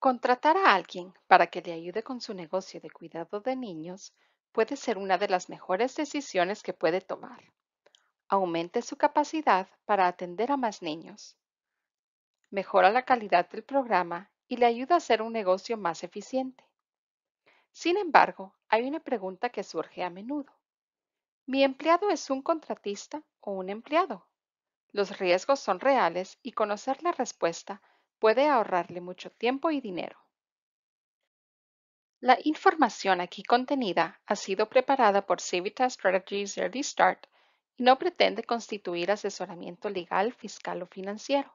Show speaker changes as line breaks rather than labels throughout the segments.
Contratar a alguien para que le ayude con su negocio de cuidado de niños puede ser una de las mejores decisiones que puede tomar. Aumente su capacidad para atender a más niños. Mejora la calidad del programa y le ayuda a hacer un negocio más eficiente. Sin embargo, hay una pregunta que surge a menudo. ¿Mi empleado es un contratista o un empleado? Los riesgos son reales y conocer la respuesta puede ahorrarle mucho tiempo y dinero. La información aquí contenida ha sido preparada por Civitas Strategies Early Start y no pretende constituir asesoramiento legal, fiscal o financiero.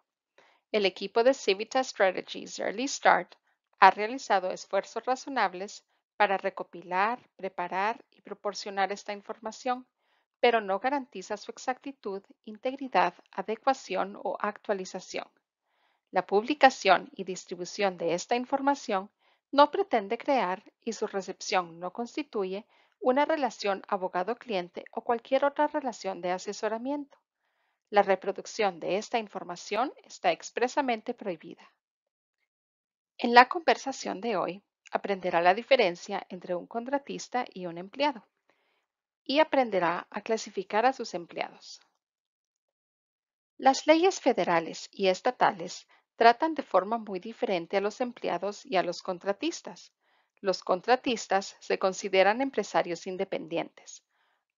El equipo de Civitas Strategies Early Start ha realizado esfuerzos razonables para recopilar, preparar y proporcionar esta información, pero no garantiza su exactitud, integridad, adecuación o actualización. La publicación y distribución de esta información no pretende crear y su recepción no constituye una relación abogado-cliente o cualquier otra relación de asesoramiento. La reproducción de esta información está expresamente prohibida. En la conversación de hoy, aprenderá la diferencia entre un contratista y un empleado y aprenderá a clasificar a sus empleados. Las leyes federales y estatales tratan de forma muy diferente a los empleados y a los contratistas. Los contratistas se consideran empresarios independientes,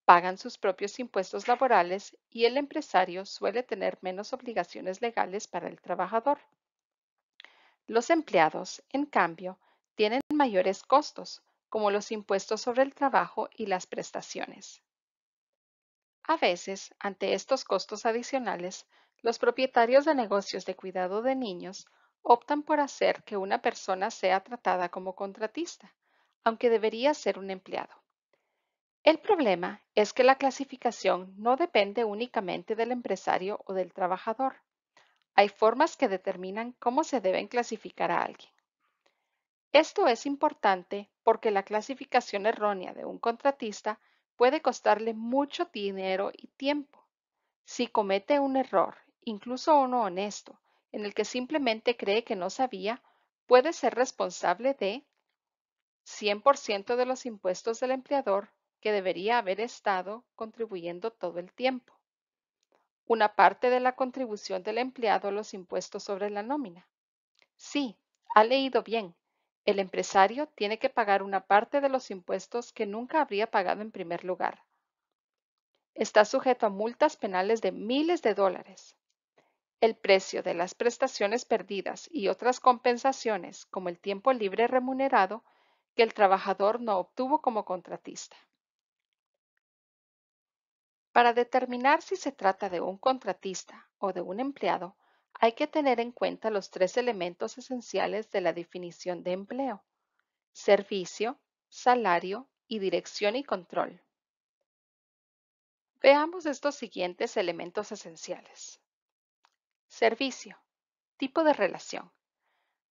pagan sus propios impuestos laborales y el empresario suele tener menos obligaciones legales para el trabajador. Los empleados, en cambio, tienen mayores costos, como los impuestos sobre el trabajo y las prestaciones. A veces, ante estos costos adicionales, los propietarios de negocios de cuidado de niños optan por hacer que una persona sea tratada como contratista, aunque debería ser un empleado. El problema es que la clasificación no depende únicamente del empresario o del trabajador. Hay formas que determinan cómo se deben clasificar a alguien. Esto es importante porque la clasificación errónea de un contratista puede costarle mucho dinero y tiempo. Si comete un error incluso uno honesto, en el que simplemente cree que no sabía, puede ser responsable de 100% de los impuestos del empleador que debería haber estado contribuyendo todo el tiempo. Una parte de la contribución del empleado a los impuestos sobre la nómina. Sí, ha leído bien. El empresario tiene que pagar una parte de los impuestos que nunca habría pagado en primer lugar. Está sujeto a multas penales de miles de dólares. El precio de las prestaciones perdidas y otras compensaciones, como el tiempo libre remunerado, que el trabajador no obtuvo como contratista. Para determinar si se trata de un contratista o de un empleado, hay que tener en cuenta los tres elementos esenciales de la definición de empleo, servicio, salario y dirección y control. Veamos estos siguientes elementos esenciales. Servicio. Tipo de relación.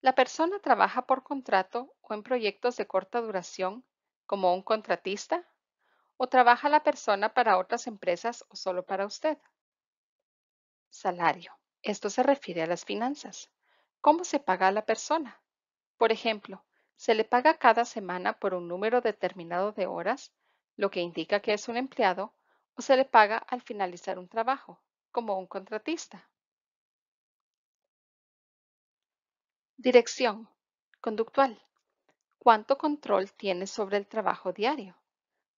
La persona trabaja por contrato o en proyectos de corta duración como un contratista o trabaja la persona para otras empresas o solo para usted. Salario. Esto se refiere a las finanzas. ¿Cómo se paga a la persona? Por ejemplo, se le paga cada semana por un número determinado de horas, lo que indica que es un empleado, o se le paga al finalizar un trabajo, como un contratista. Dirección. Conductual. ¿Cuánto control tiene sobre el trabajo diario?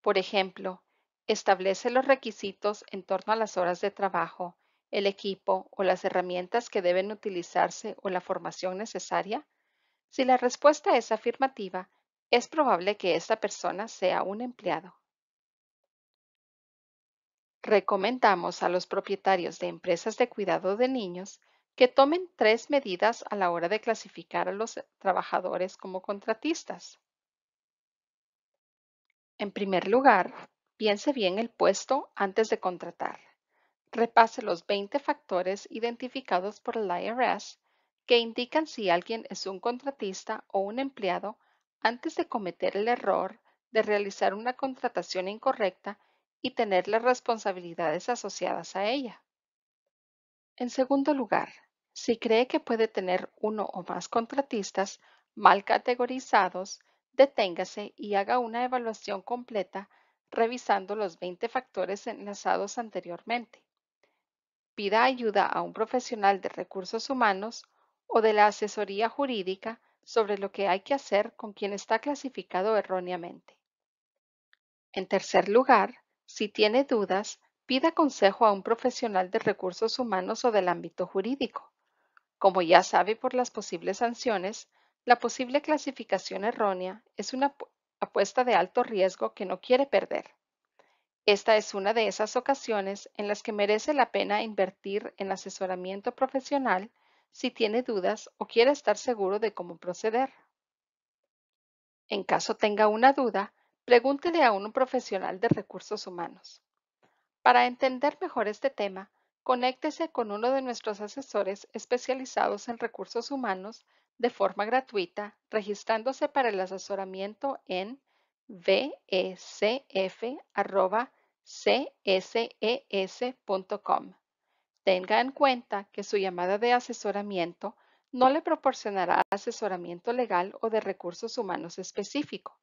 Por ejemplo, establece los requisitos en torno a las horas de trabajo, el equipo o las herramientas que deben utilizarse o la formación necesaria. Si la respuesta es afirmativa, es probable que esta persona sea un empleado. Recomendamos a los propietarios de empresas de cuidado de niños que tomen tres medidas a la hora de clasificar a los trabajadores como contratistas. En primer lugar, piense bien el puesto antes de contratar. Repase los 20 factores identificados por el IRS que indican si alguien es un contratista o un empleado antes de cometer el error de realizar una contratación incorrecta y tener las responsabilidades asociadas a ella. En segundo lugar, si cree que puede tener uno o más contratistas mal categorizados, deténgase y haga una evaluación completa revisando los 20 factores enlazados anteriormente. Pida ayuda a un profesional de recursos humanos o de la asesoría jurídica sobre lo que hay que hacer con quien está clasificado erróneamente. En tercer lugar, si tiene dudas, pida consejo a un profesional de recursos humanos o del ámbito jurídico. Como ya sabe por las posibles sanciones, la posible clasificación errónea es una apuesta de alto riesgo que no quiere perder. Esta es una de esas ocasiones en las que merece la pena invertir en asesoramiento profesional si tiene dudas o quiere estar seguro de cómo proceder. En caso tenga una duda, pregúntele a un profesional de recursos humanos. Para entender mejor este tema, conéctese con uno de nuestros asesores especializados en recursos humanos de forma gratuita, registrándose para el asesoramiento en vcf.cses.com. Tenga en cuenta que su llamada de asesoramiento no le proporcionará asesoramiento legal o de recursos humanos específico,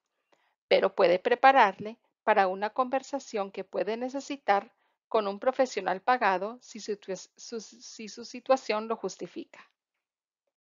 pero puede prepararle para una conversación que puede necesitar con un profesional pagado si su, si su situación lo justifica.